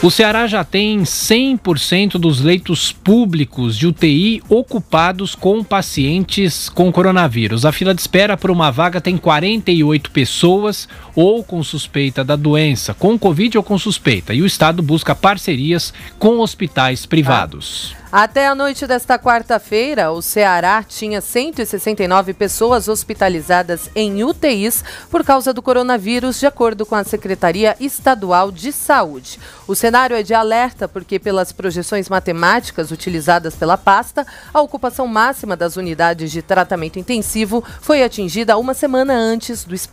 O Ceará já tem 100% dos leitos públicos de UTI ocupados com pacientes com coronavírus. A fila de espera por uma vaga tem 48 pessoas ou com suspeita da doença, com Covid ou com suspeita. E o Estado busca parcerias com hospitais privados. Ah. Até a noite desta quarta-feira, o Ceará tinha 169 pessoas hospitalizadas em UTIs por causa do coronavírus, de acordo com a Secretaria Estadual de Saúde. O cenário é de alerta porque, pelas projeções matemáticas utilizadas pela pasta, a ocupação máxima das unidades de tratamento intensivo foi atingida uma semana antes do esperado.